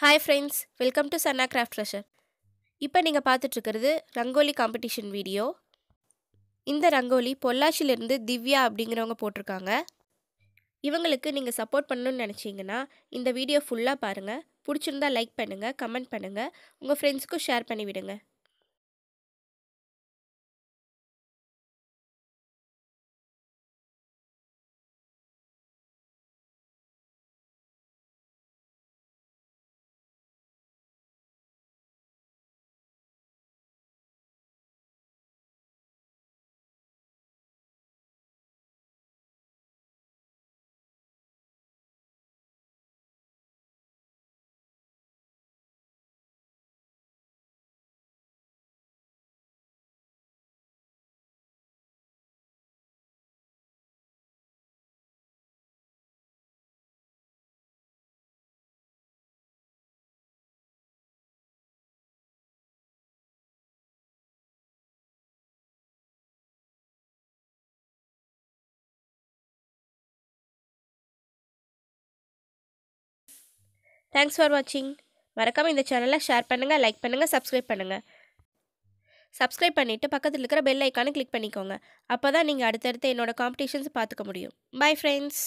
hi friends welcome to Channa craft treasure இப்போ நீங்கள் பார்த்துட்ருக்கிறது rangoli competition video இந்த ரங்கோலி பொள்ளாச்சியிலேருந்து திவ்யா அப்படிங்கிறவங்க போட்டிருக்காங்க இவங்களுக்கு நீங்கள் சப்போர்ட் பண்ணணும்னு நினச்சிங்கன்னா இந்த வீடியோ ஃபுல்லாக பாருங்கள் பிடிச்சிருந்தா லைக் பண்ணுங்கள் கமெண்ட் பண்ணுங்கள் உங்கள் ஃப்ரெண்ட்ஸ்க்கும் ஷேர் பண்ணிவிடுங்க தேங்க்ஸ் ஃபார் வாட்சிங் மறக்காமல் இந்த சேனலை ஷேர் பண்ணுங்கள் லைக் பண்ணுங்கள் சப்ஸ்கிரைப் பண்ணுங்கள் சப்ஸ்கிரைப் பண்ணிவிட்டு பக்கத்தில் இருக்கிற பெல் ஐக்கானை கிளிக் பண்ணிக்கோங்க அப்போ தான் நீங்கள் அடுத்தடுத்து என்னோடய காம்படிஷன்ஸ் பார்த்துக்க முடியும் பை ஃப்ரெண்ட்ஸ்